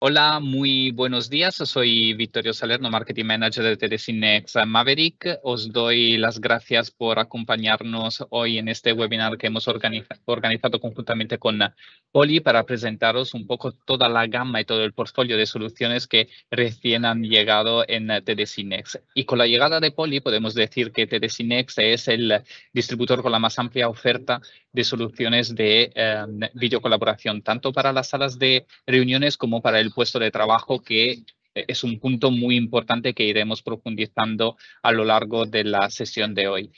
Hola, muy buenos días. Soy Vittorio Salerno, Marketing Manager de Tedesinex Maverick. Os doy las gracias por acompañarnos hoy en este webinar que hemos organizado conjuntamente con Poli para presentaros un poco toda la gama y todo el portfolio de soluciones que recién han llegado en Tedesinex. Y con la llegada de Poli podemos decir que Tedesinex es el distribuidor con la más amplia oferta de soluciones de em, videocolaboración, tanto para las salas de reuniones como para el puesto de trabajo, que eh, es un punto muy importante que iremos profundizando a lo largo de la sesión de hoy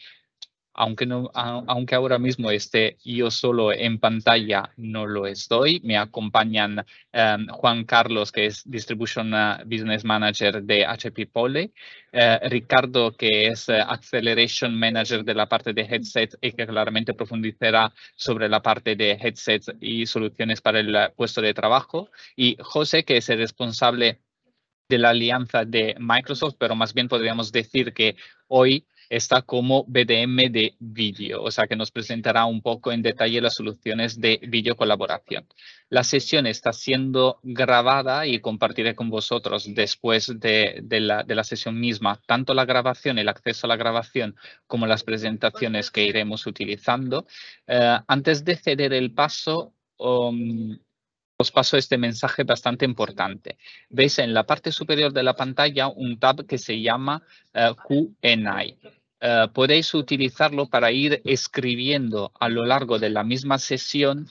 aunque, no, aunque ahora mismo esté yo solo en pantalla, no lo estoy. Me acompañan em, Juan Carlos, que es Distribution eh, Business Manager de HP Pole, eh, Ricardo, que es eh, Acceleration Manager de la parte de headset y que claramente profundizará sobre la parte de headsets y soluciones para el puesto de trabajo, y José, que es el responsable de la alianza de Microsoft, pero más bien podríamos decir que hoy está como BDM de vídeo, o sea que nos presentará un poco en detalle las soluciones de video colaboración. La sesión está siendo grabada y compartiré con vosotros después de, la, de la sesión misma, tanto la grabación, el acceso a la grabación, como las presentaciones que iremos utilizando. Eh, antes de ceder el paso, um, os paso este mensaje bastante importante. Veis en la parte superior de la pantalla un tab que se llama eh, Q&A. Eh, podéis utilizarlo para ir escribiendo a lo largo de la misma sesión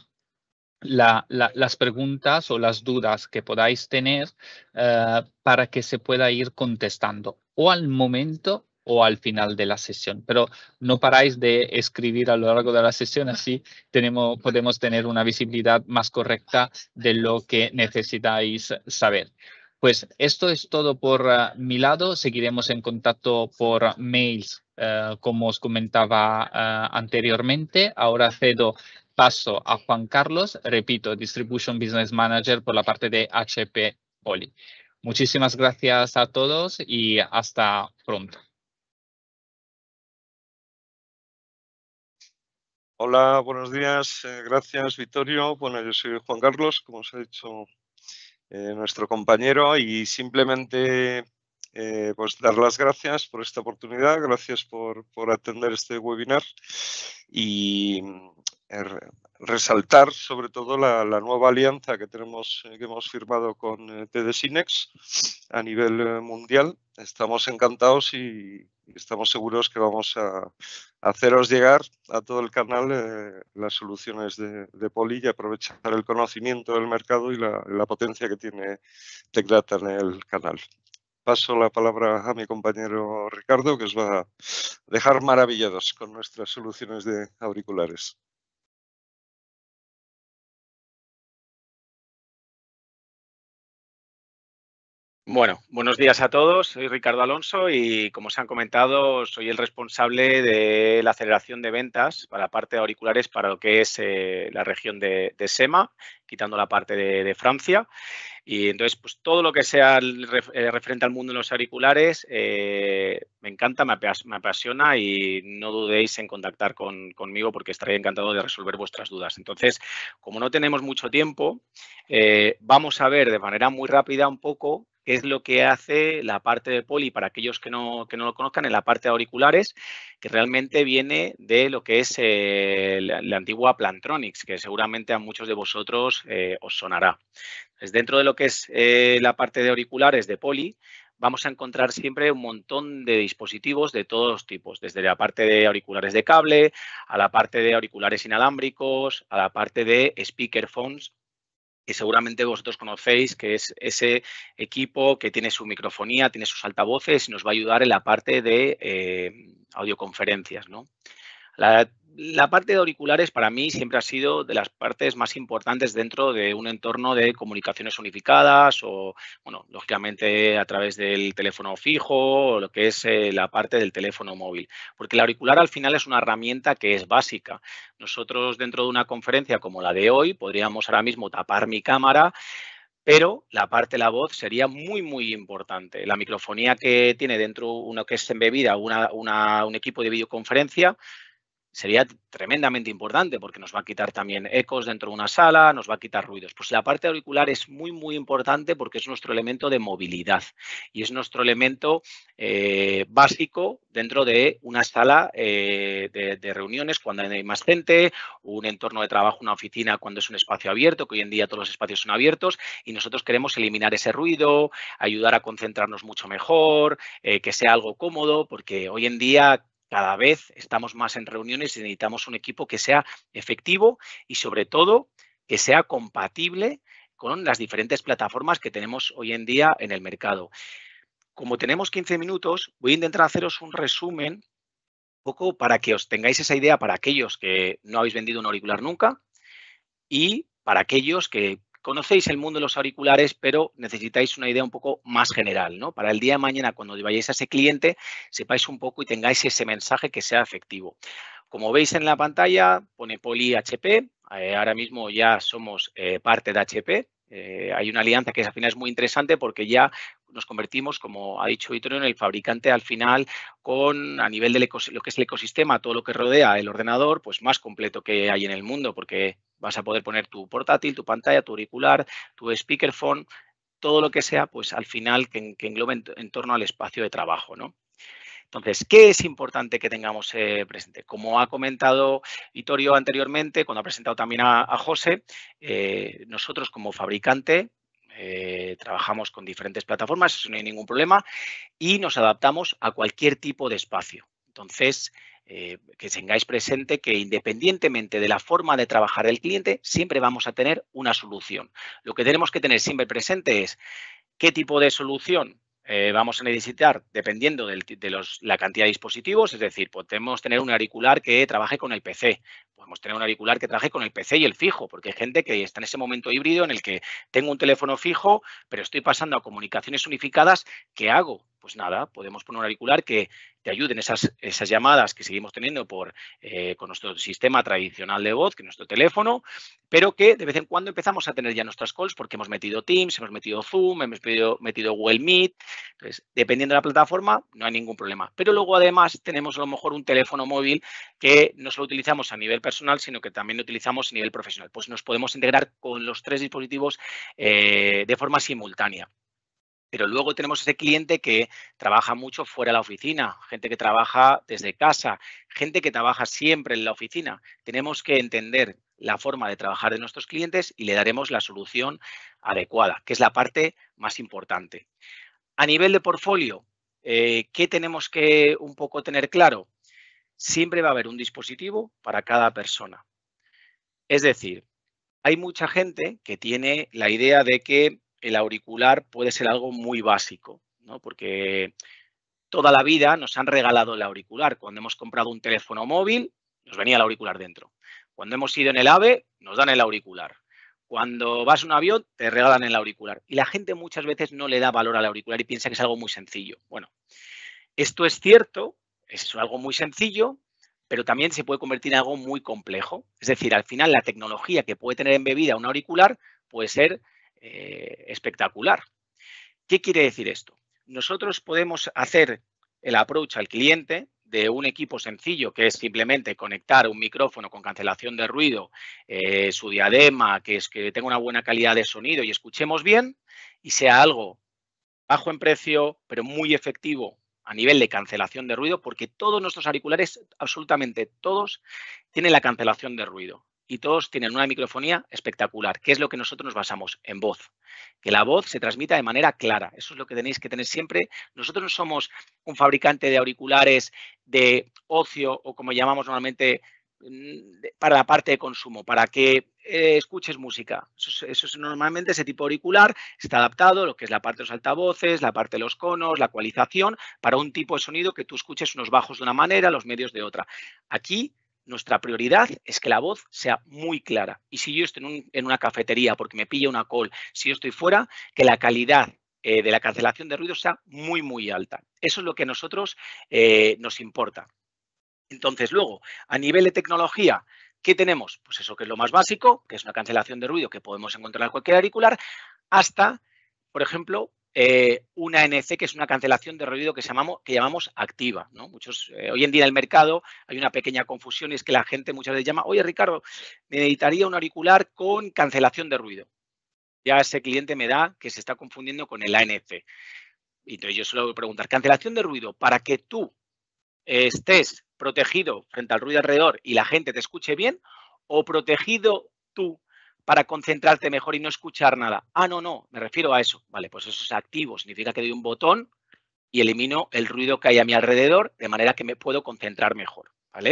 las preguntas o las dudas que podáis tener eh, para que se pueda ir contestando o al momento o al final de la sesión. Pero no paráis de escribir a lo largo de la sesión, así tenemos, podemos tener una visibilidad más correcta de lo que necesitáis saber. Pues esto es todo por ah, mi lado. Seguiremos en contacto por mails, eh, como os comentaba eh, anteriormente. Ahora cedo paso a Juan Carlos, repito, Distribution Business Manager por la parte de HP Poli. Muchísimas gracias a todos y hasta pronto. Hola, buenos días. Eh, gracias, Vittorio. Bueno, yo soy Juan Carlos, como os he dicho eh, nuestro compañero, y simplemente eh, pues dar las gracias por esta oportunidad, gracias por, por atender este webinar y mm, er, resaltar sobre todo la, nueva alianza que tenemos eh, que hemos firmado con eh, Sinex a nivel eh, mundial. Estamos encantados y estamos seguros que vamos a, haceros llegar a todo el canal las soluciones de, Poli y aprovechar el conocimiento del mercado y la, potencia que tiene Teclata en el canal. Paso la palabra a mi compañero Ricardo, que os va a dejar maravillados con nuestras soluciones de auriculares. Bueno, buenos días a todos. Soy Ricardo Alonso y, como se han comentado, soy el responsable de la aceleración de ventas para la parte de auriculares para lo que es eh, la región de, SEMA, quitando la parte de, Francia. Y entonces, pues todo lo que sea eh, referente al mundo de los auriculares eh, me encanta, me, apasiona y no dudéis en contactar conmigo porque estaré encantado de resolver vuestras dudas. Entonces, como no tenemos mucho tiempo, vamos a ver de manera muy rápida un poco ¿Qué es lo que hace la parte de poli, para aquellos que no, lo conozcan, en la parte de auriculares, que realmente viene de lo que es eh, la, antigua Plantronics, que seguramente a muchos de vosotros eh, os sonará. dentro de lo que es eh, la parte de auriculares de poli, vamos a encontrar siempre un montón de dispositivos de todos tipos, desde la parte de auriculares de cable, a la parte de auriculares inalámbricos, a la parte de speakerphones que seguramente vosotros conocéis que es ese equipo que tiene su microfonía, tiene sus altavoces y nos va a ayudar en la parte de eh, audioconferencias. ¿no? La, parte de auriculares para mí siempre ha sido de las partes más importantes dentro de un entorno de comunicaciones unificadas o, bueno, lógicamente a través del teléfono fijo o lo que es eh, la parte del teléfono móvil. Porque el auricular al final es una herramienta que es básica. Nosotros dentro de una conferencia como la de hoy podríamos ahora mismo tapar mi cámara pero la parte de la voz sería muy, muy importante. La microfonía que tiene dentro uno que es embebida, una, un equipo de videoconferencia, sería tremendamente importante porque nos va a quitar también ecos dentro de una sala, nos va a quitar ruidos. Pues la parte auricular es muy, muy importante porque es nuestro elemento de movilidad y es nuestro elemento eh, básico dentro de una sala eh, de, reuniones cuando hay más gente, un entorno de trabajo, una oficina cuando es un espacio abierto, que hoy en día todos los espacios son abiertos y nosotros queremos eliminar ese ruido, ayudar a concentrarnos mucho mejor, eh, que sea algo cómodo porque hoy en día cada vez estamos más en reuniones y necesitamos un equipo que sea efectivo y sobre todo que sea compatible con las diferentes plataformas que tenemos hoy en día en el mercado. Como tenemos 15 minutos, voy a intentar haceros un resumen un poco para que os tengáis esa idea para aquellos que no habéis vendido un auricular nunca y para aquellos que conocéis el mundo de los auriculares, pero necesitáis una idea un poco más general, ¿no? Para el día de mañana, cuando vayáis a ese cliente, sepáis un poco y tengáis ese mensaje que sea efectivo. Como veis en la pantalla, pone Poli HP. Eh, ahora mismo ya somos eh, parte de HP, eh, hay una alianza que al final es muy interesante porque ya nos convertimos, como ha dicho Vitorio, en el fabricante al final con, a nivel de lo que es el ecosistema, todo lo que rodea el ordenador, pues más completo que hay en el mundo porque vas a poder poner tu portátil, tu pantalla, tu auricular, tu speakerphone, todo lo que sea, pues al final que, englobe en, en torno al espacio de trabajo, ¿no? Entonces, ¿qué es importante que tengamos eh, presente? Como ha comentado Vitorio anteriormente, cuando ha presentado también a, José, eh, nosotros como fabricante eh, trabajamos con diferentes plataformas, eso no hay ningún problema, y nos adaptamos a cualquier tipo de espacio. Entonces, que tengáis presente que independientemente de la forma de trabajar el cliente, siempre vamos a tener una solución. Lo que tenemos que tener siempre presente es qué tipo de solución eh, vamos a necesitar, dependiendo de la cantidad de dispositivos, es decir, podemos tener un auricular que trabaje con el PC, podemos tener un auricular que trabaje con el PC y el fijo, porque hay gente que está en ese momento híbrido en el que tengo un teléfono fijo, pero estoy pasando a comunicaciones unificadas, ¿qué hago? pues nada, podemos poner un auricular que te ayude en esas, esas llamadas que seguimos teniendo por, eh, con nuestro sistema tradicional de voz, que es nuestro teléfono, pero que de vez en cuando empezamos a tener ya nuestras calls porque hemos metido Teams, hemos metido Zoom, hemos metido, Google Meet. dependiendo de la plataforma, no hay ningún problema. Pero luego además tenemos a lo mejor un teléfono móvil que no solo utilizamos a nivel personal, sino que también lo utilizamos a nivel profesional. Pues nos podemos integrar con los tres dispositivos eh, de forma simultánea. Pero luego tenemos ese cliente que trabaja mucho fuera de la oficina, gente que trabaja desde casa, gente que trabaja siempre en la oficina. Tenemos que entender la forma de trabajar de nuestros clientes y le daremos la solución adecuada, que es la parte más importante. A nivel de portfolio, eh, ¿qué tenemos que un poco tener claro? Siempre va a haber un dispositivo para cada persona. Es decir, hay mucha gente que tiene la idea de que el auricular puede ser algo muy básico, ¿no? Porque toda la vida nos han regalado el auricular. Cuando hemos comprado un teléfono móvil, nos venía el auricular dentro. Cuando hemos ido en el AVE, nos dan el auricular. Cuando vas a un avión, te regalan el auricular. Y la gente muchas veces no le da valor al auricular y piensa que es algo muy sencillo. Bueno, esto es cierto, es algo muy sencillo, pero también se puede convertir en algo muy complejo. Es decir, al final la tecnología que puede tener embebida un auricular puede ser eh, espectacular. ¿Qué quiere decir esto? Nosotros podemos hacer el approach al cliente de un equipo sencillo que es simplemente conectar un micrófono con cancelación de ruido, eh, su diadema, que, es, que tenga una buena calidad de sonido y escuchemos bien y sea algo bajo en precio, pero muy efectivo a nivel de cancelación de ruido, porque todos nuestros auriculares, absolutamente todos, tienen la cancelación de ruido y todos tienen una microfonía espectacular, que es lo que nosotros nos basamos en voz. Que la voz se transmita de manera clara. Eso es lo que tenéis que tener siempre. Nosotros no somos un fabricante de auriculares de ocio o como llamamos normalmente mm, para la parte de consumo, para que eh, escuches música. Eso es, normalmente ese tipo de auricular, está adaptado, lo que es la parte de los altavoces, la parte de los conos, la ecualización, para un tipo de sonido que tú escuches unos bajos de una manera, los medios de otra. Aquí nuestra prioridad es que la voz sea muy clara. Y si yo estoy en, una cafetería porque me pilla una call, si yo estoy fuera, que la calidad eh, de la cancelación de ruido sea muy, muy alta. Eso es lo que a nosotros eh, nos importa. Entonces, luego, a nivel de tecnología, ¿qué tenemos? Pues eso que es lo más básico, que es una cancelación de ruido que podemos encontrar en cualquier auricular, hasta, por ejemplo, eh, una ANC, que es una cancelación de ruido que, llamamos, activa. Muchos, eh, hoy en día en el mercado hay una pequeña confusión y es que la gente muchas veces llama, oye Ricardo, necesitaría un auricular con cancelación de ruido. Ya ese cliente me da que se está confundiendo con el ANC. Y entonces yo suelo preguntar, cancelación de ruido, para que tú eh, estés protegido frente al ruido alrededor y la gente te escuche bien, o protegido tú para concentrarte mejor y no escuchar nada. Ah, no, no, me refiero a eso. Vale, pues eso es activo, significa que doy un botón y elimino el ruido que hay a mi alrededor de manera que me puedo concentrar mejor, ¿vale?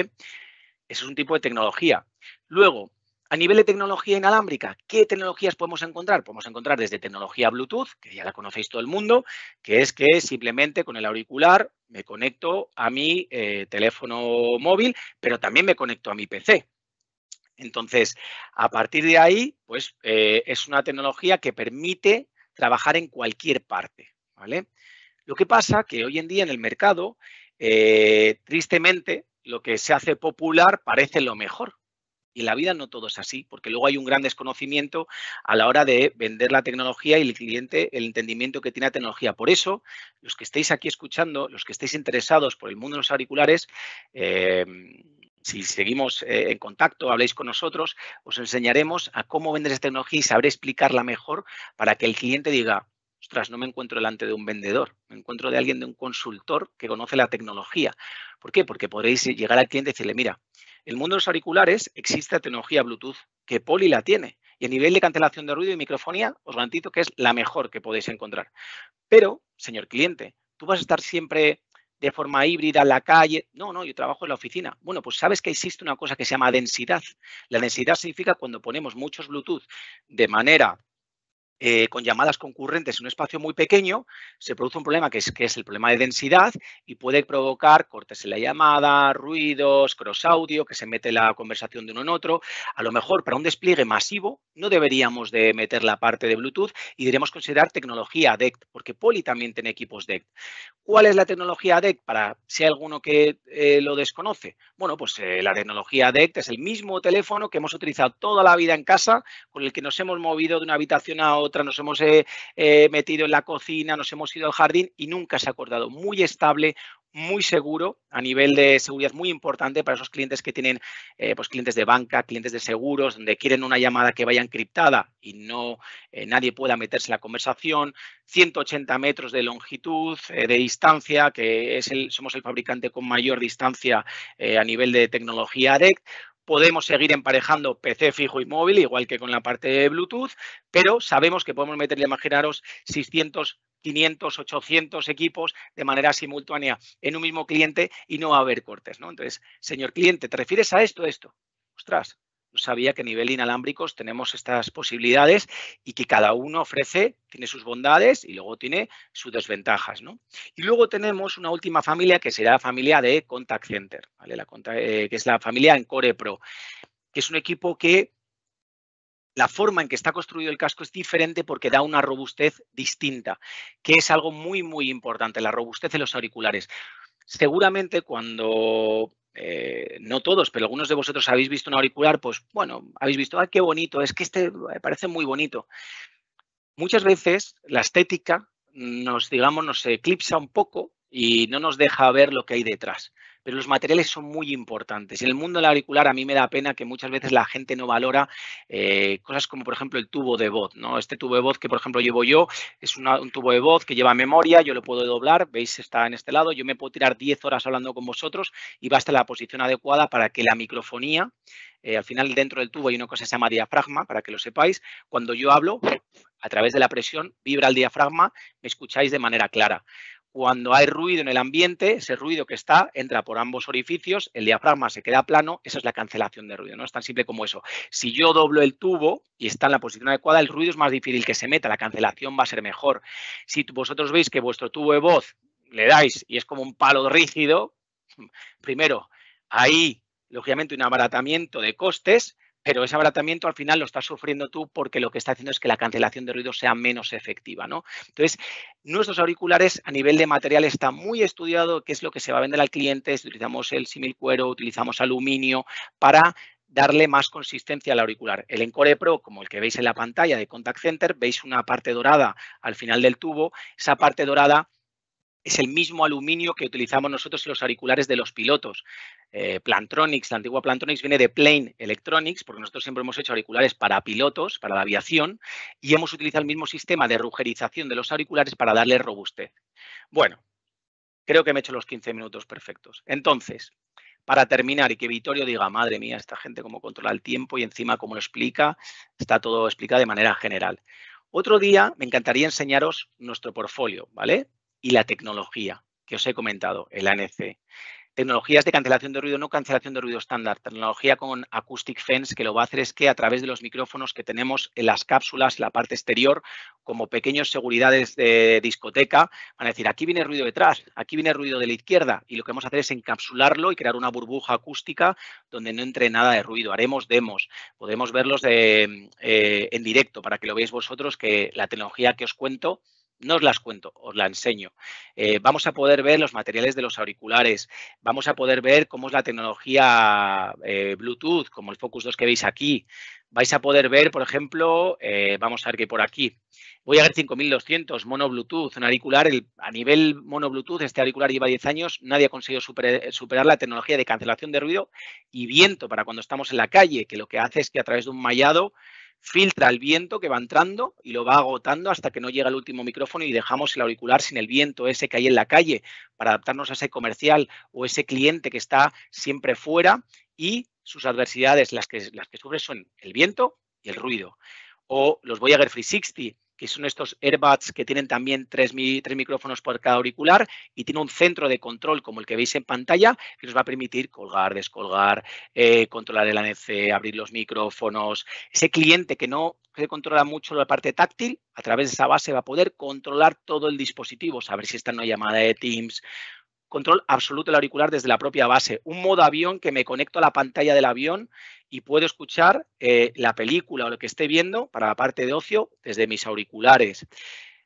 Eso es un tipo de tecnología. Luego, a nivel de tecnología inalámbrica, ¿qué tecnologías podemos encontrar? Podemos encontrar desde tecnología Bluetooth, que ya la conocéis todo el mundo, que es que simplemente con el auricular me conecto a mi eh, teléfono móvil, pero también me conecto a mi PC. Entonces, a partir de ahí, pues eh, es una tecnología que permite trabajar en cualquier parte, ¿vale? Lo que pasa que hoy en día en el mercado, eh, tristemente, lo que se hace popular parece lo mejor. Y en la vida no todo es así, porque luego hay un gran desconocimiento a la hora de vender la tecnología y el cliente, el entendimiento que tiene la tecnología. Por eso, los que estéis aquí escuchando, los que estéis interesados por el mundo de los auriculares, eh, si seguimos eh, en contacto, habléis con nosotros, os enseñaremos a cómo vender esa tecnología y sabré explicarla mejor para que el cliente diga, ostras, no me encuentro delante de un vendedor, me encuentro de alguien, de un consultor que conoce la tecnología. ¿Por qué? Porque podréis llegar al cliente y decirle, mira, el mundo de los auriculares existe la tecnología Bluetooth, que Poli la tiene, y a nivel de cancelación de ruido y microfonía, os garantizo que es la mejor que podéis encontrar. Pero, señor cliente, tú vas a estar siempre de forma híbrida en la calle. No, no, yo trabajo en la oficina. Bueno, pues sabes que existe una cosa que se llama densidad. La densidad significa cuando ponemos muchos Bluetooth de manera eh, con llamadas concurrentes en un espacio muy pequeño, se produce un problema que es, el problema de densidad y puede provocar cortes en la llamada, ruidos, cross audio, que se mete la conversación de uno en otro. A lo mejor para un despliegue masivo no deberíamos de meter la parte de Bluetooth y deberíamos considerar tecnología DECT, porque Poli también tiene equipos DECT. ¿Cuál es la tecnología DECT? Para si hay alguno que eh, lo desconoce. Bueno, pues eh, la tecnología DECT es el mismo teléfono que hemos utilizado toda la vida en casa, con el que nos hemos movido de una habitación a otra otra, nos hemos eh, eh, metido en la cocina, nos hemos ido al jardín y nunca se ha acordado. Muy estable, muy seguro a nivel de seguridad muy importante para esos clientes que tienen eh, pues clientes de banca, clientes de seguros, donde quieren una llamada que vaya encriptada y no nadie pueda meterse en la conversación, 180 metros de longitud de distancia, que es el, somos el fabricante con mayor distancia a nivel de tecnología ADEC podemos seguir emparejando PC fijo y móvil, igual que con la parte de Bluetooth, pero sabemos que podemos meterle, imaginaros, 600 500, 800 equipos de manera simultánea en un mismo cliente y no va a haber cortes, ¿no? Entonces, señor cliente, ¿te refieres a esto, esto? Ostras, sabía que a nivel inalámbricos tenemos estas posibilidades y que cada uno ofrece, tiene sus bondades y luego tiene sus desventajas. ¿no? Y luego tenemos una última familia que será la familia de Contact Center, la, eh, que es la familia Encore Pro, que es un equipo que la forma en que está construido el casco es diferente porque da una robustez distinta, que es algo muy, muy importante, la robustez de los auriculares. Seguramente cuando eh, no todos, pero algunos de vosotros habéis visto un auricular, pues bueno, habéis visto, ah, qué bonito, es que este parece muy bonito. Muchas veces la estética nos, digamos, nos eclipsa un poco y no nos deja ver lo que hay detrás pero los materiales son muy importantes. En el mundo del auricular a mí me da pena que muchas veces la gente no valora eh, cosas como, por ejemplo, el tubo de voz. ¿no? Este tubo de voz que, por ejemplo, llevo yo es un tubo de voz que lleva memoria, yo lo puedo doblar, veis, está en este lado, yo me puedo tirar 10 horas hablando con vosotros y va hasta la posición adecuada para que la microfonía, eh, al final dentro del tubo hay una cosa que se llama diafragma, para que lo sepáis, cuando yo hablo, a través de la presión, vibra el diafragma, me escucháis de manera clara cuando hay ruido en el ambiente, ese ruido que está entra por ambos orificios, el diafragma se queda plano, esa es la cancelación de ruido, ¿no? Es tan simple como eso. Si yo doblo el tubo y está en la posición adecuada, el ruido es más difícil que se meta, la cancelación va a ser mejor. Si vosotros veis que vuestro tubo de voz le dais y es como un palo rígido, primero, ahí, lógicamente, un abaratamiento de costes, pero ese abratamiento al final lo estás sufriendo tú porque lo que está haciendo es que la cancelación de ruido sea menos efectiva, ¿no? Entonces, nuestros auriculares a nivel de material está muy estudiado qué es lo que se va a vender al cliente, si utilizamos el simil cuero, utilizamos aluminio para darle más consistencia al auricular. El Encore Pro, como el que veis en la pantalla de Contact Center, veis una parte dorada al final del tubo, esa parte dorada es el mismo aluminio que utilizamos nosotros en los auriculares de los pilotos. Eh, Plantronics, la antigua Plantronics viene de Plane Electronics, porque nosotros siempre hemos hecho auriculares para pilotos, para la aviación, y hemos utilizado el mismo sistema de rugerización de los auriculares para darle robustez. Bueno, creo que me he hecho los 15 minutos perfectos. Entonces, para terminar y que Vittorio diga, madre mía, esta gente cómo controla el tiempo y encima cómo lo explica, está todo explicado de manera general. Otro día me encantaría enseñaros nuestro portfolio, ¿vale? y la tecnología que os he comentado, el ANC. Tecnologías de cancelación de ruido, no cancelación de ruido estándar, tecnología con acoustic fence que lo va a hacer es que a través de los micrófonos que tenemos en las cápsulas, la parte exterior, como pequeños seguridades de discoteca, van a decir, aquí viene ruido detrás, aquí viene ruido de la izquierda y lo que vamos a hacer es encapsularlo y crear una burbuja acústica donde no entre nada de ruido. Haremos demos, podemos verlos eh, en directo para que lo veáis vosotros que la tecnología que os cuento no os las cuento, os la enseño. Eh, vamos a poder ver los materiales de los auriculares, vamos a poder ver cómo es la tecnología eh, Bluetooth, como el Focus 2 que veis aquí. Vais a poder ver, por ejemplo, eh, vamos a ver que por aquí, voy a ver 5200, mono Bluetooth, un auricular, a nivel mono Bluetooth, este auricular lleva 10 años, nadie ha conseguido superar la tecnología de cancelación de ruido y viento para cuando estamos en la calle, que lo que hace es que a través de un mallado filtra el viento que va entrando y lo va agotando hasta que no llega el último micrófono y dejamos el auricular sin el viento ese que hay en la calle para adaptarnos a ese comercial o ese cliente que está siempre fuera y sus adversidades, las que, las que sufre son el viento y el ruido. O los Free 360 que son estos airbags que tienen también tres, micrófonos por cada auricular y tiene un centro de control como el que veis en pantalla que nos va a permitir colgar, descolgar, eh, controlar el ANC, abrir los micrófonos. Ese cliente que no se controla mucho la parte táctil, a través de esa base va a poder controlar todo el dispositivo, saber si está en una llamada de Teams, control absoluto del auricular desde la propia base. Un modo avión que me conecto a la pantalla del avión y puedo escuchar eh, la película o lo que esté viendo para la parte de ocio desde mis auriculares.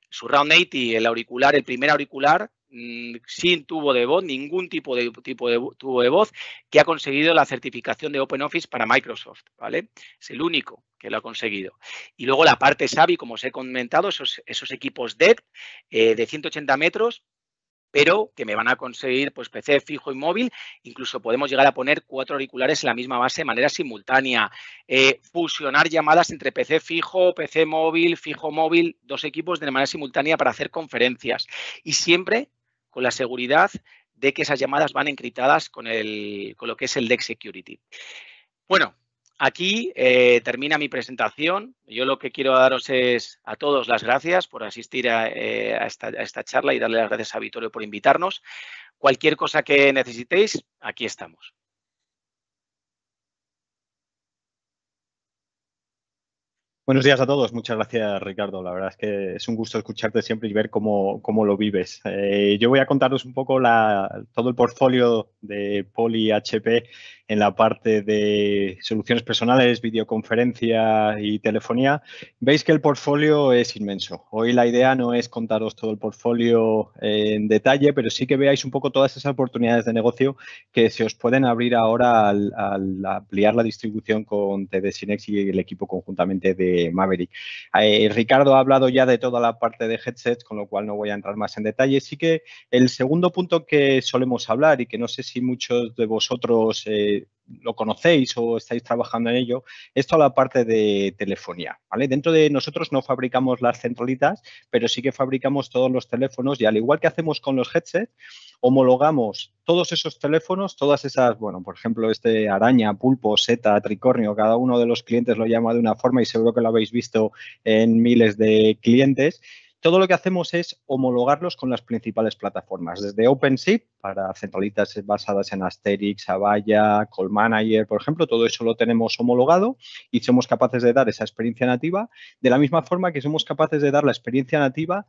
Surround 80, el auricular, el primer auricular mm, sin tubo de voz, ningún tipo de, tipo de tubo de voz, que ha conseguido la certificación de Open Office para Microsoft, ¿vale? Es el único que lo ha conseguido. Y luego la parte Savi, como os he comentado, esos, equipos DEC eh, de 180 metros pero que me van a conseguir pues PC fijo y móvil. Incluso podemos llegar a poner cuatro auriculares en la misma base de manera simultánea. Eh, fusionar llamadas entre PC fijo, PC móvil, fijo móvil, dos equipos de manera simultánea para hacer conferencias. Y siempre con la seguridad de que esas llamadas van encriptadas con, el, con lo que es el DEX Security. Bueno, Aquí eh, termina mi presentación. Yo lo que quiero daros es a todos las gracias por asistir eh, a, esta, charla y darle las gracias a Vittorio por invitarnos. Cualquier cosa que necesitéis, aquí estamos. Buenos días a todos. Muchas gracias, Ricardo. La verdad es que es un gusto escucharte siempre y ver cómo, lo vives. Eh, yo voy a contaros un poco todo el portfolio de Poli HP en la parte de soluciones personales, videoconferencia y telefonía, veis que el portfolio es inmenso. Hoy la idea no es contaros todo el portfolio en detalle, pero sí que veáis un poco todas esas oportunidades de negocio que se os pueden abrir ahora al, ampliar la distribución con TD sinex y el equipo conjuntamente de Maverick. Eh, Ricardo ha hablado ya de toda la parte de headsets, con lo cual no voy a entrar más en detalle. Sí que el segundo punto que solemos hablar y que no sé si muchos de vosotros eh, lo conocéis o estáis trabajando en ello, es a la parte de telefonía. ¿vale? Dentro de nosotros no fabricamos las centralitas, pero sí que fabricamos todos los teléfonos y al igual que hacemos con los headsets, homologamos todos esos teléfonos, todas esas, bueno, por ejemplo, este araña, pulpo, seta, tricornio, cada uno de los clientes lo llama de una forma y seguro que lo habéis visto en miles de clientes todo lo que hacemos es homologarlos con las principales plataformas, desde OpenShift para centralitas basadas en Asterix, Avaya, Call Manager, por ejemplo, todo eso lo tenemos homologado y somos capaces de dar esa experiencia nativa, de la misma forma que somos capaces de dar la experiencia nativa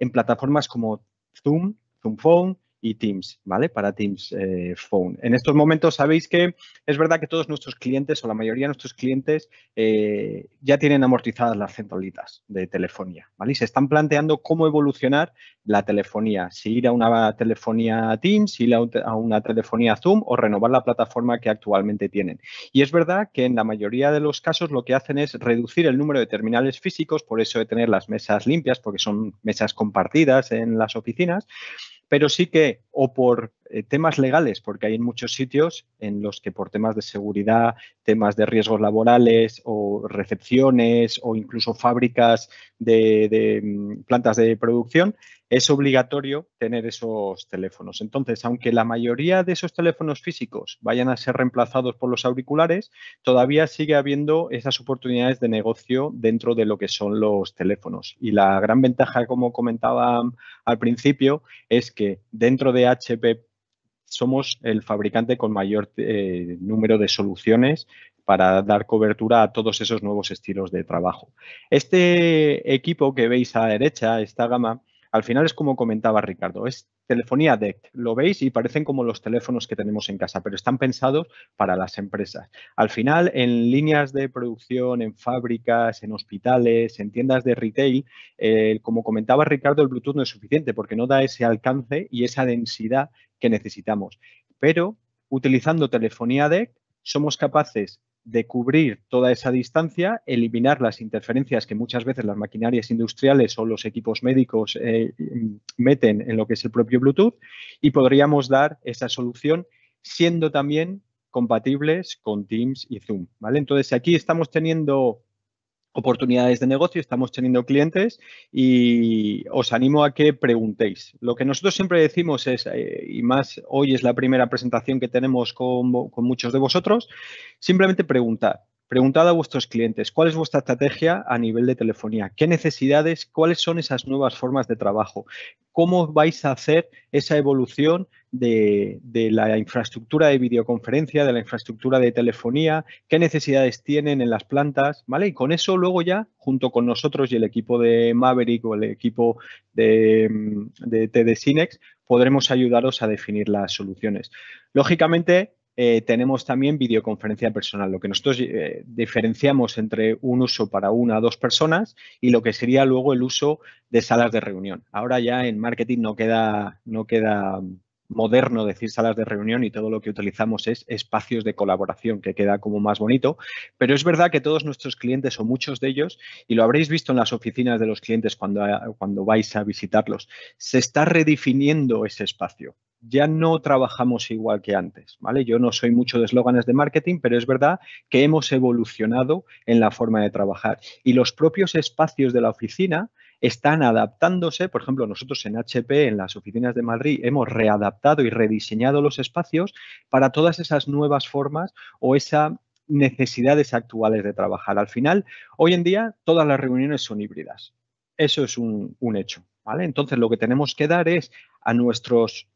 en plataformas como Zoom, Zoom Phone, y Teams, ¿vale? Para Teams eh, Phone. En estos momentos sabéis que es verdad que todos nuestros clientes o la mayoría de nuestros clientes eh, ya tienen amortizadas las centralitas de telefonía, ¿vale? Y se están planteando cómo evolucionar la telefonía, si ir a una telefonía Teams, si ir a una telefonía Zoom o renovar la plataforma que actualmente tienen. Y es verdad que en la mayoría de los casos lo que hacen es reducir el número de terminales físicos, por eso de tener las mesas limpias, porque son mesas compartidas en las oficinas pero sí que o por eh, temas legales, porque hay en muchos sitios en los que por temas de seguridad, temas de riesgos laborales o recepciones o incluso fábricas de mm, plantas de producción, es obligatorio tener esos teléfonos. Entonces, aunque la mayoría de esos teléfonos físicos vayan a ser reemplazados por los auriculares, todavía sigue habiendo esas oportunidades de negocio dentro de lo que son los teléfonos. Y la gran ventaja, como comentaba al principio, es que dentro de HP somos el fabricante con mayor eh, número de soluciones para dar cobertura a todos esos nuevos estilos de trabajo. Este equipo que veis a la derecha, esta gama, al final es como comentaba Ricardo, es telefonía DECT. Lo veis y parecen como los teléfonos que tenemos en casa, pero están pensados para las empresas. Al final, en líneas de producción, en fábricas, en hospitales, en tiendas de retail, eh, como comentaba Ricardo, el Bluetooth no es suficiente porque no da ese alcance y esa densidad que necesitamos. Pero utilizando telefonía DECT, somos capaces de cubrir toda esa distancia, eliminar las interferencias que muchas veces las maquinarias industriales o los equipos médicos eh, mm, meten en lo que es el propio Bluetooth y podríamos dar esa solución siendo también compatibles con Teams y Zoom. ¿vale? Entonces aquí estamos teniendo oportunidades de negocio, estamos teniendo clientes y os animo a que preguntéis. Lo que nosotros siempre decimos es, eh, y más hoy es la primera presentación que tenemos con, con muchos de vosotros, simplemente preguntar. Preguntad a vuestros clientes cuál es vuestra estrategia a nivel de telefonía, qué necesidades, cuáles son esas nuevas formas de trabajo, cómo vais a hacer esa evolución de, la infraestructura de videoconferencia, de la infraestructura de telefonía, qué necesidades tienen en las plantas, ¿vale? Y con eso luego ya, junto con nosotros y el equipo de Maverick o el equipo de, mm, de, podremos ayudaros a definir las soluciones. Lógicamente, eh, tenemos también videoconferencia personal, lo que nosotros eh, diferenciamos entre un uso para una o dos personas y lo que sería luego el uso de salas de reunión. Ahora ya en marketing no queda, no queda moderno decir salas de reunión y todo lo que utilizamos es espacios de colaboración, que queda como más bonito. Pero es verdad que todos nuestros clientes o muchos de ellos, y lo habréis visto en las oficinas de los clientes cuando, cuando vais a visitarlos, se está redefiniendo ese espacio ya no trabajamos igual que antes, ¿vale? Yo no soy mucho de eslóganes de marketing, pero es verdad que hemos evolucionado en la forma de trabajar y los propios espacios de la oficina están adaptándose, por ejemplo, nosotros en HP, en las oficinas de Madrid, hemos readaptado y rediseñado los espacios para todas esas nuevas formas o esas necesidades actuales de trabajar. Al final, hoy en día, todas las reuniones son híbridas. Eso es un, un hecho, ¿vale? Entonces, lo que tenemos que dar es a nuestros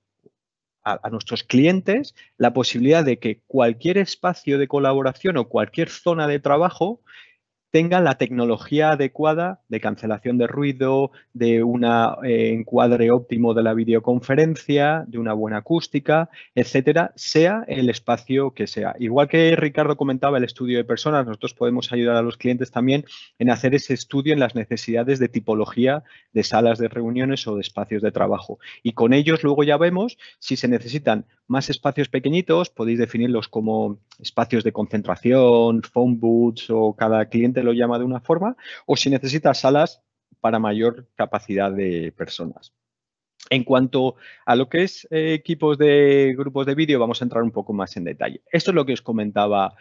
a, nuestros clientes la posibilidad de que cualquier espacio de colaboración o cualquier zona de trabajo Tenga la tecnología adecuada de cancelación de ruido, de un eh, encuadre óptimo de la videoconferencia, de una buena acústica, etcétera, sea el espacio que sea. Igual que Ricardo comentaba el estudio de personas, nosotros podemos ayudar a los clientes también en hacer ese estudio en las necesidades de tipología de salas de reuniones o de espacios de trabajo. Y con ellos luego ya vemos si se necesitan más espacios pequeñitos, podéis definirlos como espacios de concentración, phone booths o cada cliente lo llama de una forma, o si necesita salas para mayor capacidad de personas. En cuanto a lo que es eh, equipos de grupos de vídeo, vamos a entrar un poco más en detalle. Esto es lo que os comentaba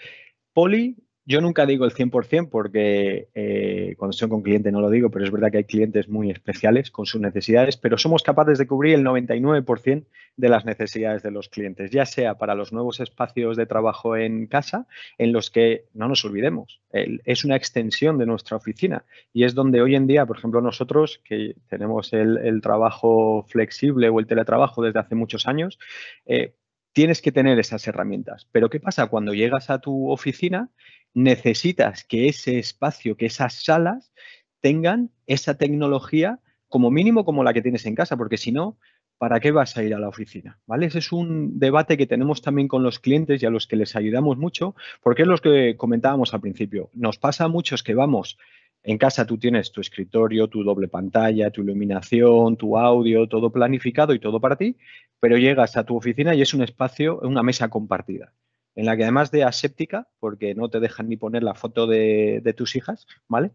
Poli yo nunca digo el 100% porque eh, cuando estoy con cliente no lo digo, pero es verdad que hay clientes muy especiales con sus necesidades, pero somos capaces de cubrir el 99% de las necesidades de los clientes, ya sea para los nuevos espacios de trabajo en casa, en los que no nos olvidemos, es una extensión de nuestra oficina y es donde hoy en día, por ejemplo, nosotros que tenemos el, trabajo flexible o el teletrabajo desde hace muchos años, eh, tienes que tener esas herramientas. Pero ¿qué pasa? Cuando llegas a tu oficina, necesitas que ese espacio, que esas salas tengan esa tecnología como mínimo como la que tienes en casa, porque si no, ¿para qué vas a ir a la oficina? ¿Vale? Ese es un debate que tenemos también con los clientes y a los que les ayudamos mucho, porque es lo que comentábamos al principio. Nos pasa a muchos que vamos en casa tú tienes tu escritorio, tu doble pantalla, tu iluminación, tu audio, todo planificado y todo para ti, pero llegas a tu oficina y es un espacio, una mesa compartida, en la que además de aséptica, porque no te dejan ni poner la foto de, tus hijas, ¿vale?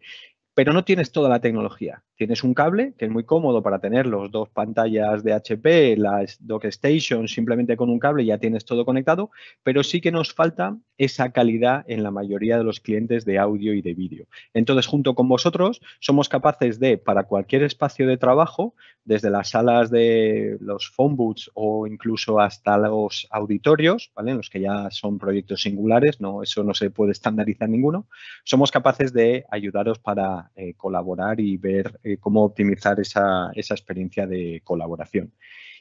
pero no tienes toda la tecnología. Tienes un cable que es muy cómodo para tener los dos pantallas de HP, las dock station, simplemente con un cable ya tienes todo conectado, pero sí que nos falta esa calidad en la mayoría de los clientes de audio y de vídeo. Entonces, junto con vosotros, somos capaces de, para cualquier espacio de trabajo, desde las salas de los phone booths o incluso hasta los auditorios, ¿vale? En los que ya son proyectos singulares, no, eso no se puede estandarizar ninguno, somos capaces de ayudaros para eh, colaborar y ver eh, cómo optimizar esa, experiencia de colaboración.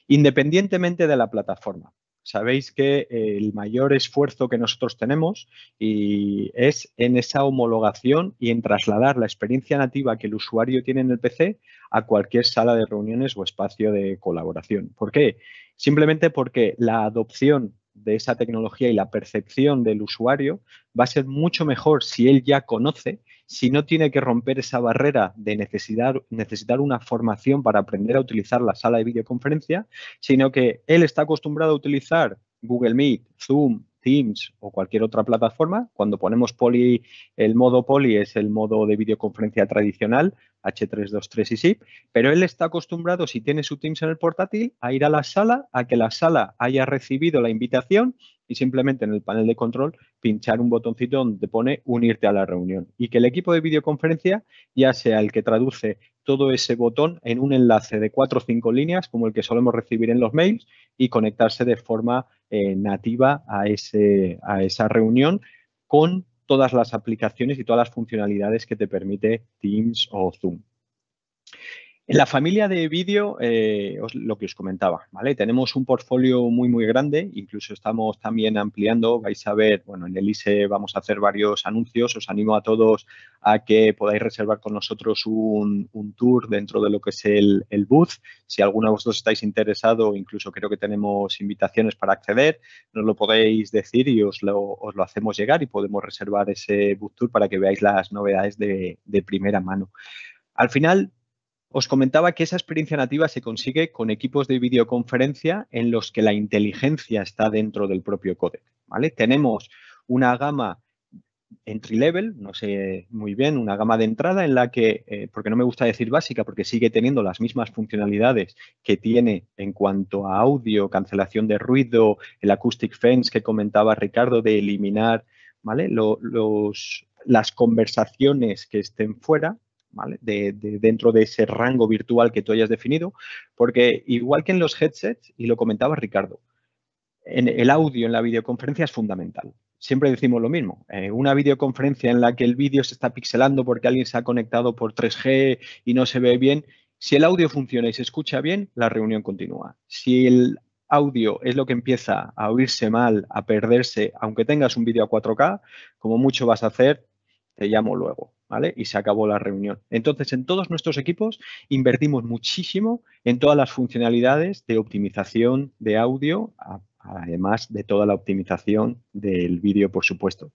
Independientemente de la plataforma, sabéis que eh, el mayor esfuerzo que nosotros tenemos y es en esa homologación y en trasladar la experiencia nativa que el usuario tiene en el PC a cualquier sala de reuniones o espacio de colaboración. ¿Por qué? Simplemente porque la adopción de esa tecnología y la percepción del usuario va a ser mucho mejor si él ya conoce si no tiene que romper esa barrera de necesitar, necesitar una formación para aprender a utilizar la sala de videoconferencia, sino que él está acostumbrado a utilizar Google Meet, Zoom, Teams o cualquier otra plataforma, cuando ponemos poli, el modo poli es el modo de videoconferencia tradicional, H323 y SIP, pero él está acostumbrado, si tiene su Teams en el portátil, a ir a la sala, a que la sala haya recibido la invitación y simplemente en el panel de control pinchar un botoncito donde pone unirte a la reunión y que el equipo de videoconferencia ya sea el que traduce todo ese botón en un enlace de cuatro o cinco líneas como el que solemos recibir en los mails y conectarse de forma eh, nativa a, ese, a esa reunión con todas las aplicaciones y todas las funcionalidades que te permite Teams o Zoom. En la familia de vídeo, eh, lo que os comentaba, ¿vale? Tenemos un portfolio muy, muy grande, incluso estamos también ampliando, vais a ver, bueno, en el ISE vamos a hacer varios anuncios, os animo a todos a que podáis reservar con nosotros un, tour dentro de lo que es el, el, booth. Si alguno de vosotros estáis interesado, incluso creo que tenemos invitaciones para acceder, nos lo podéis decir y os lo, os lo hacemos llegar y podemos reservar ese booth tour para que veáis las novedades de, de primera mano. Al final, os comentaba que esa experiencia nativa se consigue con equipos de videoconferencia en los que la inteligencia está dentro del propio códec. Tenemos una gama entry-level, no sé muy bien, una gama de entrada en la que, eh, porque no me gusta decir básica, porque sigue teniendo las mismas funcionalidades que tiene en cuanto a audio, cancelación de ruido, el acoustic fence que comentaba Ricardo de eliminar las conversaciones que estén fuera, de, dentro de ese rango virtual que tú hayas definido, porque igual que en los headsets, y lo comentaba Ricardo, en el audio en la videoconferencia es fundamental. Siempre decimos lo mismo. en eh, una videoconferencia en la que el vídeo se está pixelando porque alguien se ha conectado por 3G y no se ve bien. Si el audio funciona y se escucha bien, la reunión continúa. Si el audio es lo que empieza a oírse mal, a perderse, aunque tengas un vídeo a 4K, como mucho vas a hacer, te llamo luego. Y se acabó la reunión. Entonces, en todos nuestros equipos invertimos muchísimo en todas las funcionalidades de optimización de audio, además de toda la optimización del vídeo, por supuesto.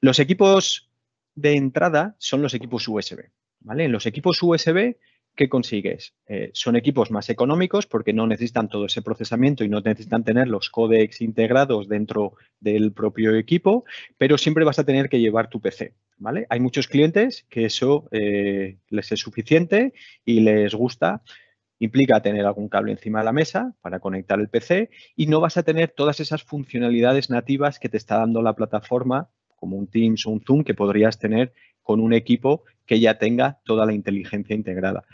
Los equipos de entrada son los equipos USB, En los equipos USB ¿qué consigues? Eh, son equipos más económicos porque no necesitan todo ese procesamiento y no necesitan tener los códecs integrados dentro del propio equipo, pero siempre vas a tener que llevar tu PC. ¿vale? Hay muchos clientes que eso eh, les es suficiente y les gusta. Implica tener algún cable encima de la mesa para conectar el PC y no vas a tener todas esas funcionalidades nativas que te está dando la plataforma, como un Teams o un Zoom, que podrías tener con un equipo que ya tenga toda la inteligencia integrada.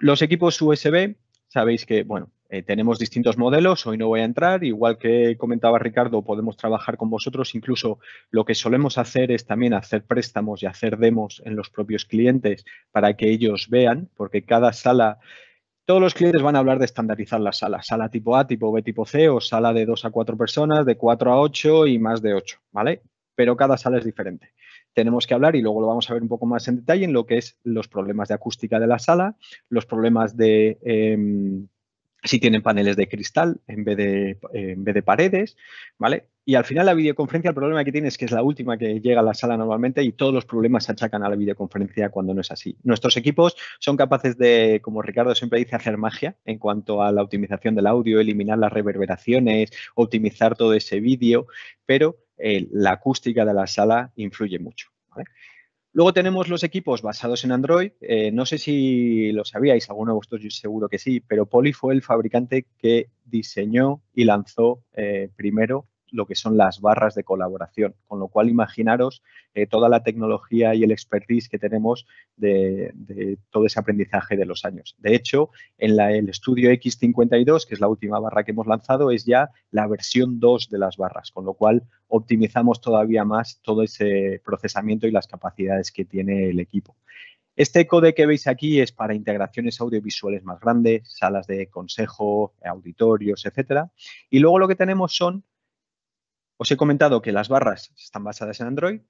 Los equipos USB, sabéis que, bueno, eh, tenemos distintos modelos, hoy no voy a entrar, igual que comentaba Ricardo, podemos trabajar con vosotros, incluso lo que solemos hacer es también hacer préstamos y hacer demos en los propios clientes para que ellos vean, porque cada sala, todos los clientes van a hablar de estandarizar la sala sala tipo A, tipo B, tipo C o sala de 2 a 4 personas, de 4 a 8 y más de 8, ¿vale? Pero cada sala es diferente tenemos que hablar y luego lo vamos a ver un poco más en detalle en lo que es los problemas de acústica de la sala, los problemas de em, si tienen paneles de cristal en vez de, en vez de paredes, ¿vale? Y al final la videoconferencia, el problema que tiene es que es la última que llega a la sala normalmente y todos los problemas se achacan a la videoconferencia cuando no es así. Nuestros equipos son capaces de, como Ricardo siempre dice, hacer magia en cuanto a la optimización del audio, eliminar las reverberaciones, optimizar todo ese vídeo, pero eh, la acústica de la sala influye mucho. ¿vale? Luego tenemos los equipos basados en Android. Eh, no sé si lo sabíais, alguno de vosotros yo seguro que sí, pero Poli fue el fabricante que diseñó y lanzó eh, primero lo que son las barras de colaboración. Con lo cual, imaginaros eh, toda la tecnología y el expertise que tenemos de, todo ese aprendizaje de los años. De hecho, en el estudio X52, que es la última barra que hemos lanzado, es ya la versión 2 de las barras, con lo cual optimizamos todavía más todo ese procesamiento y las capacidades que tiene el equipo. Este code que veis aquí es para integraciones audiovisuales más grandes, salas de consejo, auditorios, etcétera. Y luego lo que tenemos son os he comentado que las barras están basadas en Android,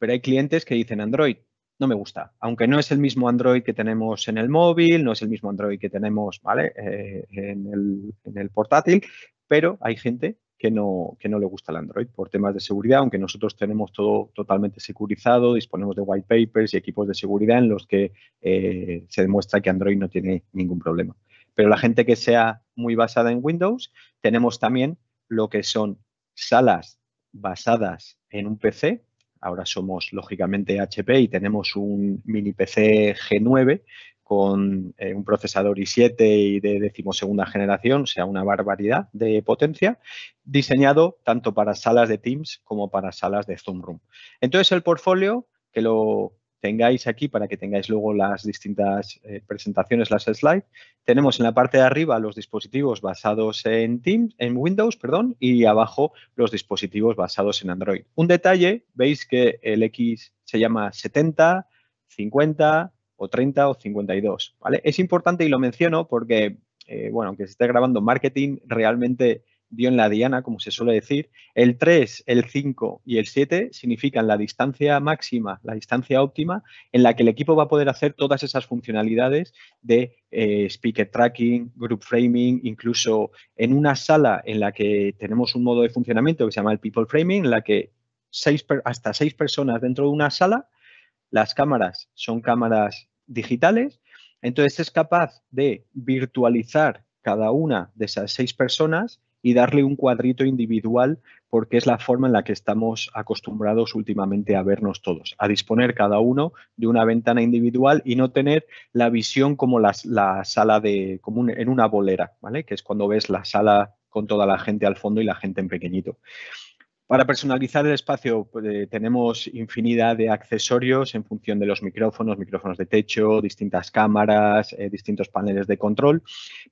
pero hay clientes que dicen Android no me gusta, aunque no es el mismo Android que tenemos en el móvil, no es el mismo Android que tenemos ¿vale? Eh, en, el, portátil, pero hay gente que no, que no le gusta el Android por temas de seguridad, aunque nosotros tenemos todo totalmente securizado, disponemos de white papers y equipos de seguridad en los que eh, se demuestra que Android no tiene ningún problema. Pero la gente que sea muy basada en Windows, tenemos también lo que son salas basadas en un PC. Ahora somos lógicamente HP y tenemos un mini PC G9 con eh, un procesador i7 y de decimosegunda generación, o sea, una barbaridad de potencia, diseñado tanto para salas de Teams como para salas de Zoom Room. Entonces, el portfolio que lo tengáis aquí para que tengáis luego las distintas eh, presentaciones, las slides. Tenemos en la parte de arriba los dispositivos basados en Teams, en Windows, perdón, y abajo los dispositivos basados en Android. Un detalle, veis que el X se llama 70, 50 o 30 o 52, ¿vale? Es importante y lo menciono porque, eh, bueno, aunque se esté grabando marketing, realmente dio en la diana, como se suele decir. El 3, el 5 y el 7 significan la distancia máxima, la distancia óptima en la que el equipo va a poder hacer todas esas funcionalidades de eh, speaker tracking, group framing, incluso en una sala en la que tenemos un modo de funcionamiento que se llama el people framing, en la que seis, hasta seis personas dentro de una sala, las cámaras son cámaras digitales, entonces es capaz de virtualizar cada una de esas seis personas y darle un cuadrito individual porque es la forma en la que estamos acostumbrados últimamente a vernos todos, a disponer cada uno de una ventana individual y no tener la visión como la, sala de, común en una bolera, ¿vale? Que es cuando ves la sala con toda la gente al fondo y la gente en pequeñito. Para personalizar el espacio pues, eh, tenemos infinidad de accesorios en función de los micrófonos, micrófonos de techo, distintas cámaras, eh, distintos paneles de control,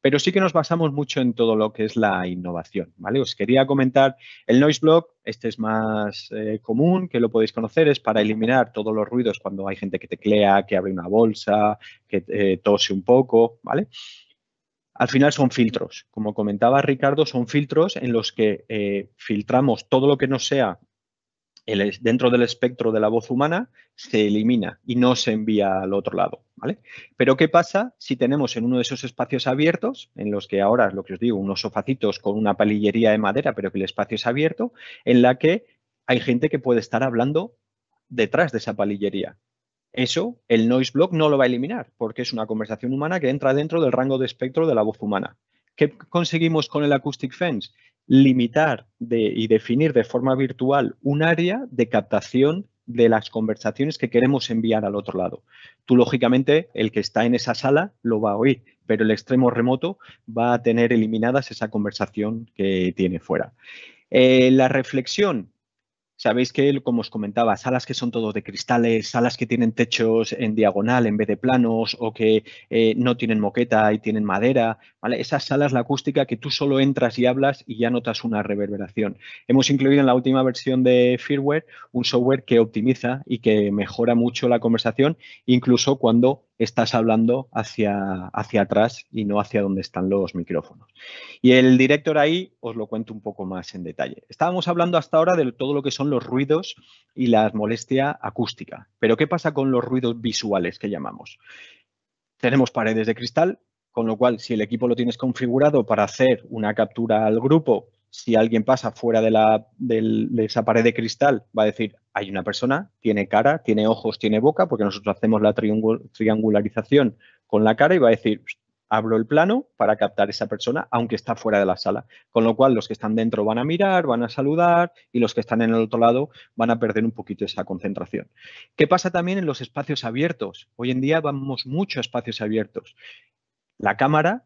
pero sí que nos basamos mucho en todo lo que es la innovación. ¿vale? Os quería comentar el Noise Block, este es más eh, común, que lo podéis conocer, es para eliminar todos los ruidos cuando hay gente que teclea, que abre una bolsa, que tose un poco, ¿vale? al final son filtros. Como comentaba Ricardo, son filtros en los que eh, filtramos todo lo que no sea el, dentro del espectro de la voz humana, se elimina y no se envía al otro lado. ¿vale? Pero ¿qué pasa si tenemos en uno de esos espacios abiertos, en los que ahora, lo que os digo, unos sofacitos con una palillería de madera, pero que el espacio es abierto, en la que hay gente que puede estar hablando detrás de esa palillería eso el noise block no lo va a eliminar porque es una conversación humana que entra dentro del rango de espectro de la voz humana. ¿Qué conseguimos con el acoustic fence? Limitar y definir de forma virtual un área de captación de las conversaciones que queremos enviar al otro lado. Tú, lógicamente, el que está en esa sala lo va a oír, pero el extremo remoto va a tener eliminadas esa conversación que tiene fuera. Eh, la reflexión, Sabéis que, como os comentaba, salas que son todo de cristales, salas que tienen techos en diagonal en vez de planos o que eh, no tienen moqueta y tienen madera, ¿vale? Esas salas, la acústica, que tú solo entras y hablas y ya notas una reverberación. Hemos incluido en la última versión de Firmware un software que optimiza y que mejora mucho la conversación, incluso cuando estás hablando hacia, hacia atrás y no hacia donde están los micrófonos. Y el director ahí os lo cuento un poco más en detalle. Estábamos hablando hasta ahora de todo lo que son los ruidos y la molestia acústica. Pero ¿qué pasa con los ruidos visuales que llamamos? Tenemos paredes de cristal, con lo cual si el equipo lo tienes configurado para hacer una captura al grupo si alguien pasa fuera de, esa pared de cristal, va a decir, hay una persona, tiene cara, tiene ojos, tiene boca, porque nosotros hacemos la triangularización con la cara y va a decir, abro el plano para captar esa persona, aunque está fuera de la sala. Con lo cual, los que están dentro van a mirar, van a saludar y los que están en el otro lado van a perder un poquito esa concentración. ¿Qué pasa también en los espacios abiertos? Hoy en día vamos mucho a espacios abiertos. La cámara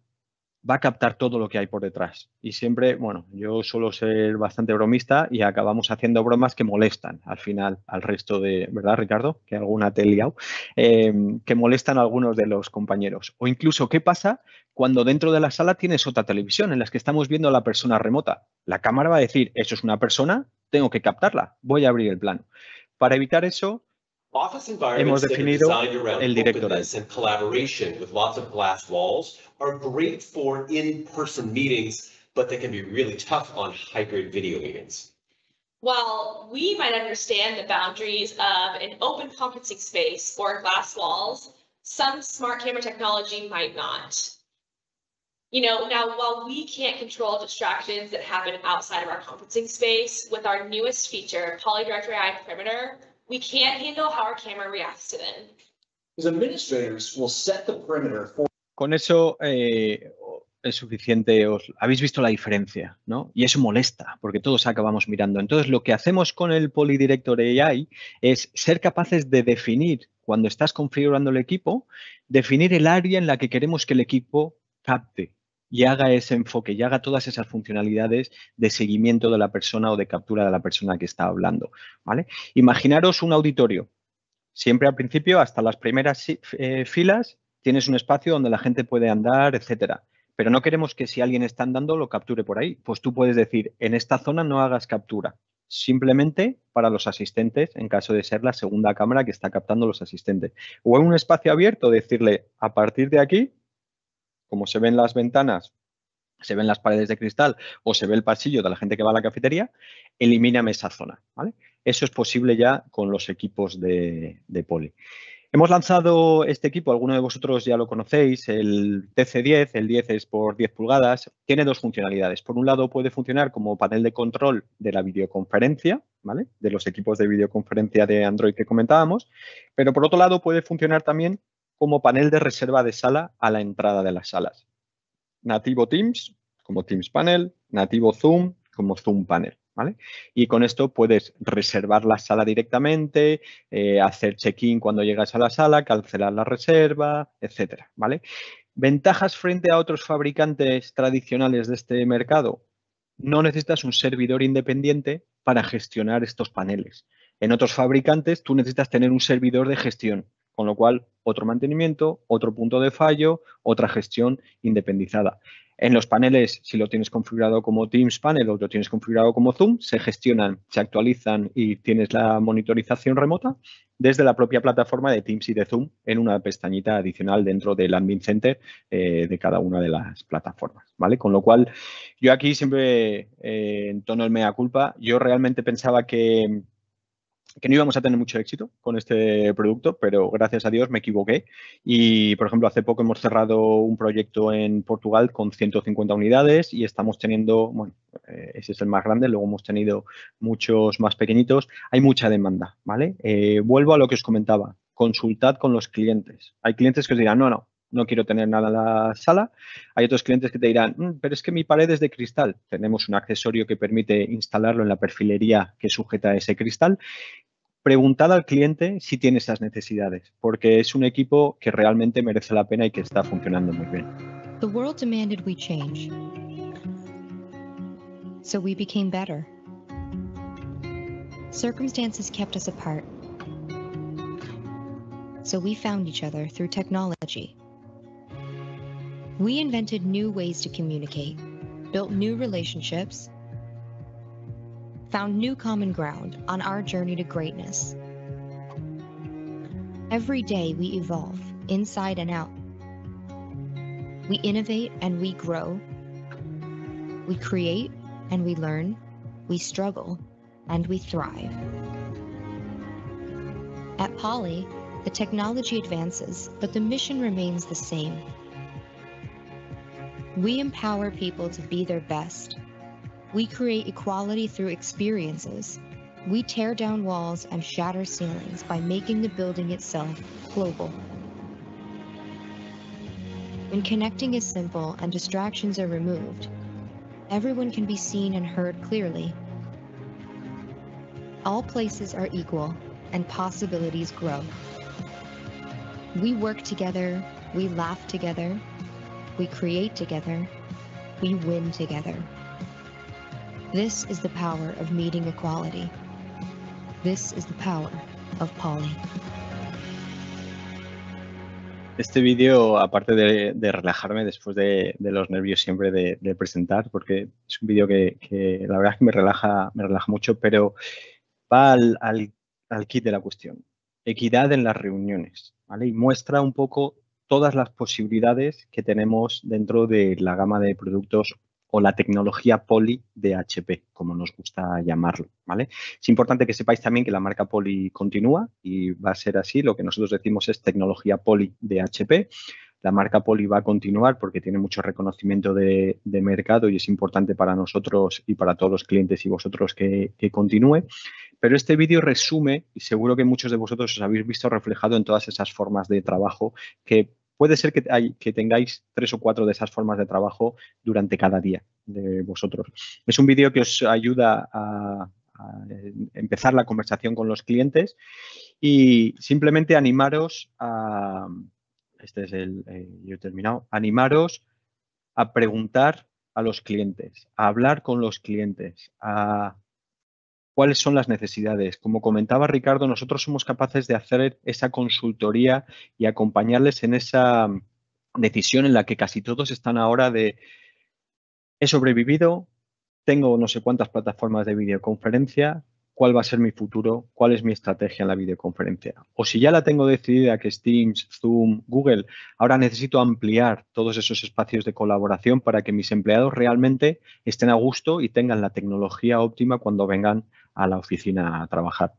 va a captar todo lo que hay por detrás. Y siempre, bueno, yo suelo ser bastante bromista y acabamos haciendo bromas que molestan al final al resto de, ¿verdad, Ricardo? Que alguna te liado, em, que molestan a algunos de los compañeros. O incluso, ¿qué pasa cuando dentro de la sala tienes otra televisión en la que estamos viendo a la persona remota? La cámara va a decir, eso es una persona, tengo que captarla, voy a abrir el plano. Para evitar eso, Office are for in el meetings, but they can be really tough on hybrid video meetings. While we might understand the boundaries of an open conferencing space or glass walls, some smart camera technology might not. You know, now while we can't control distractions that happen outside of our conferencing space, with our newest feature, PolyDirectory Eye Perimeter, We can't how camera reacts to con eso eh, es suficiente, os, habéis visto la diferencia, ¿no? Y eso molesta, porque todos acabamos mirando. Entonces, lo que hacemos con el Polydirector AI es ser capaces de definir, cuando estás configurando el equipo, definir el área en la que queremos que el equipo capte y haga ese enfoque y haga todas esas funcionalidades de seguimiento de la persona o de captura de la persona que está hablando. ¿vale? Imaginaros un auditorio. Siempre al principio, hasta las primeras eh, filas, tienes un espacio donde la gente puede andar, etcétera. Pero no queremos que si alguien está andando lo capture por ahí. Pues tú puedes decir, en esta zona no hagas captura. Simplemente para los asistentes, en caso de ser la segunda cámara que está captando los asistentes. O en un espacio abierto, decirle, a partir de aquí como se ven las ventanas, se ven las paredes de cristal o se ve el pasillo de la gente que va a la cafetería, elimíname esa zona. Eso es posible ya con los equipos de, poli. Hemos lanzado este equipo, alguno de vosotros ya lo conocéis, el TC10, el 10 es por 10 pulgadas, tiene dos funcionalidades. Por un lado puede funcionar como panel de control de la videoconferencia, ¿vale? De los equipos de videoconferencia de Android que comentábamos, pero por otro lado puede funcionar también como panel de reserva de sala a la entrada de las salas. Nativo Teams como Teams Panel, nativo Zoom como Zoom Panel. ¿Vale? Y con esto puedes reservar la sala directamente, eh, hacer check-in cuando llegas a la sala, cancelar la reserva, etcétera, ¿vale? Ventajas frente a otros fabricantes tradicionales de este mercado. No necesitas un servidor independiente para gestionar estos paneles. En otros fabricantes tú necesitas tener un servidor de gestión con lo cual, otro mantenimiento, otro punto de fallo, otra gestión independizada. En los paneles, si lo tienes configurado como Teams Panel o lo tienes configurado como Zoom, se gestionan, se actualizan y tienes la monitorización remota desde la propia plataforma de Teams y de Zoom en una pestañita adicional dentro del Admin Center eh, de cada una de las plataformas, ¿vale? Con lo cual, yo aquí siempre, eh, en tono de mea culpa, yo realmente pensaba que que no íbamos a tener mucho éxito con este producto, pero gracias a Dios me equivoqué. Y, por ejemplo, hace poco hemos cerrado un proyecto en Portugal con 150 unidades y estamos teniendo, bueno, eh, ese es el más grande, luego hemos tenido muchos más pequeñitos. Hay mucha demanda, ¿vale? Eh, vuelvo a lo que os comentaba, consultad con los clientes. Hay clientes que os dirán, no, no, no quiero tener nada en la sala. Hay otros clientes que te dirán, mm, pero es que mi pared es de cristal. Tenemos un accesorio que permite instalarlo en la perfilería que sujeta ese cristal. Preguntad al cliente si tiene esas necesidades, porque es un equipo que realmente merece la pena y que está funcionando muy bien. So we became better. Circumstances kept us apart. So we found each other through technology. we invented new ways to communicate, built new relationships, found new common ground on our journey to greatness. Every day we evolve, inside and out. We innovate and we grow. We create and we learn. We struggle and we thrive. At Poly, the technology advances, but the mission remains the same we empower people to be their best. We create equality through experiences. We tear down walls and shatter ceilings by making the building itself global. When connecting is simple and distractions are removed, everyone can be seen and heard clearly. All places are equal and possibilities grow. We work together, we laugh together, we create together, we win together. This is the power of meeting equality. This is the power Este vídeo, aparte de, relajarme después de, los nervios siempre de, presentar, porque es un vídeo que, que, la verdad es que me relaja, me relaja mucho, pero va al, al, al kit de la cuestión. Equidad en las reuniones, ¿vale? Y muestra un poco todas las posibilidades que tenemos dentro de la gama de productos o la tecnología poli de HP, como nos gusta llamarlo, ¿vale? Es importante que sepáis también que la marca poli continúa y va a ser así. Lo que nosotros decimos es tecnología poli de HP. La marca poli va a continuar porque tiene mucho reconocimiento de, mercado y es importante para nosotros y para todos los clientes y vosotros que, que continúe. Pero este vídeo resume, y seguro que muchos de vosotros os habéis visto reflejado en todas esas formas de trabajo que puede ser que, tengáis tres o cuatro de esas formas de trabajo durante cada día de vosotros. Es un vídeo que os ayuda a, empezar la conversación con los clientes y simplemente animaros a, este es el, eh, yo he terminado, animaros a preguntar a los clientes, a hablar con los clientes, a cuáles son las necesidades. Como comentaba Ricardo, nosotros somos capaces de hacer esa consultoría y acompañarles en esa decisión en la que casi todos están ahora de he sobrevivido, tengo no sé cuántas plataformas de videoconferencia, cuál va a ser mi futuro, cuál es mi estrategia en la videoconferencia. O si ya la tengo decidida, que es Teams, Zoom, Google, ahora necesito ampliar todos esos espacios de colaboración para que mis empleados realmente estén a gusto y tengan la tecnología óptima cuando vengan a la oficina a trabajar.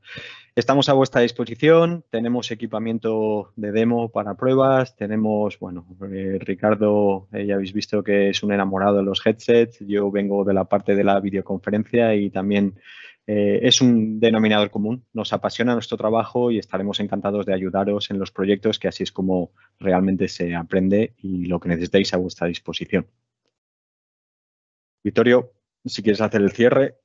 Estamos a vuestra disposición, tenemos equipamiento de demo para pruebas, tenemos, bueno, eh, Ricardo, eh, ya habéis visto que es un enamorado de los headsets, yo vengo de la parte de la videoconferencia y también eh, es un denominador común. Nos apasiona nuestro trabajo y estaremos encantados de ayudaros en los proyectos, que así es como realmente se aprende y lo que necesitéis a vuestra disposición. Vittorio, si quieres hacer el cierre.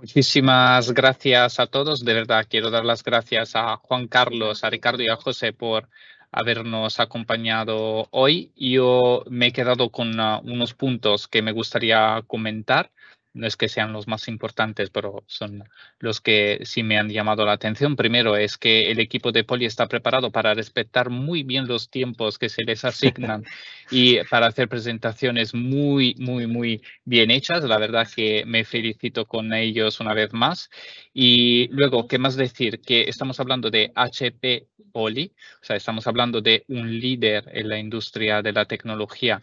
Muchísimas gracias a todos. De verdad, quiero dar las gracias a Juan Carlos, a Ricardo y a José por habernos acompañado hoy. Yo me he quedado con ah, unos puntos que me gustaría comentar no es que sean los más importantes, pero son los que sí me han llamado la atención. Primero es que el equipo de Poli está preparado para respetar muy bien los tiempos que se les asignan y para hacer presentaciones muy, muy, muy bien hechas. La verdad que me felicito con ellos una vez más. Y luego, ¿qué más decir? Que estamos hablando de HP Poli, o sea, estamos hablando de un líder en la industria de la tecnología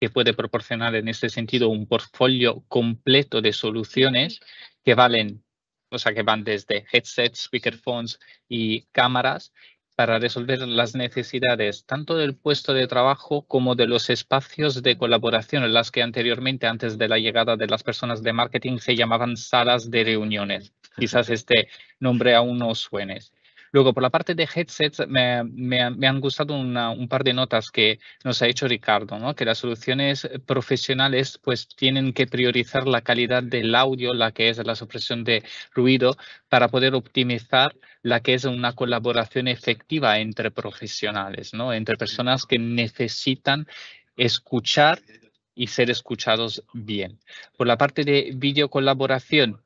que puede proporcionar en este sentido un portfolio completo de soluciones que valen, o sea, que van desde headsets, speakerphones y cámaras para resolver las necesidades tanto del puesto de trabajo como de los espacios de colaboración, en las que anteriormente, antes de la llegada de las personas de marketing, se llamaban salas de reuniones. Quizás este nombre aún no suene. Luego, por la parte de headsets, me, han gustado un par de notas que nos ha hecho Ricardo, ¿no? que las soluciones profesionales pues tienen que priorizar la calidad del audio, la que es la supresión de ruido, para poder optimizar la que es una colaboración efectiva entre profesionales, ¿no? entre personas que necesitan escuchar y ser escuchados bien. Por la parte de videocolaboración,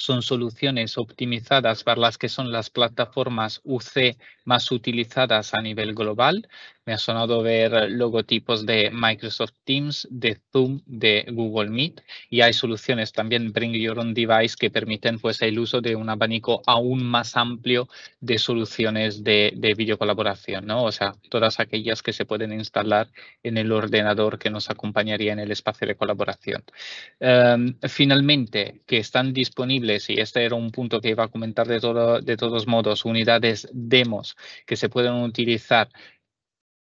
son soluciones optimizadas para las que son las plataformas UC más utilizadas a nivel global me ha sonado ver logotipos de Microsoft Teams, de Zoom, de Google Meet y hay soluciones también Bring Your Own Device que permiten pues el uso de un abanico aún más amplio de soluciones de, de videocolaboración, ¿no? O sea, todas aquellas que se pueden instalar en el ordenador que nos acompañaría en el espacio de colaboración. Em, finalmente, que están disponibles, y este era un punto que iba a comentar de, de todos modos, unidades demos que se pueden utilizar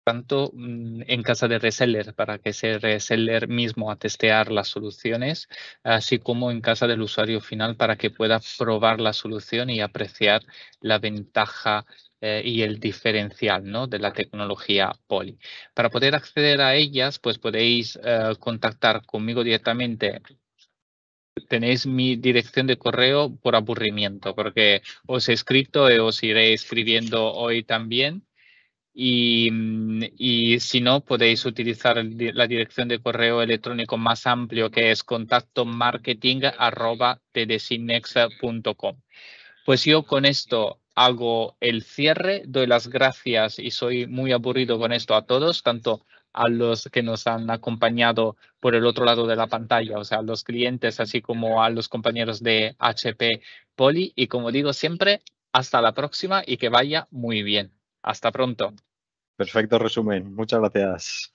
tanto mm, en casa de reseller para que ese reseller mismo a testear las soluciones, así como en casa del usuario final para que pueda probar la solución y apreciar la ventaja eh, y el diferencial ¿no? de la tecnología Poli. Para poder acceder a ellas, pues podéis eh, contactar conmigo directamente tenéis mi dirección de correo por aburrimiento, porque os he escrito y eh, os iré escribiendo hoy también. Mm, y, si no, podéis utilizar la dirección de correo electrónico más amplio que es contacto marketing Pues yo con esto hago el cierre, doy las gracias y soy muy aburrido con esto a todos, tanto a los que nos han acompañado por el otro lado de la pantalla, o sea, a los clientes, así como a los compañeros de HP Poli. Y como digo siempre, hasta la próxima y que vaya muy bien. Hasta pronto. Perfecto resumen. Muchas gracias.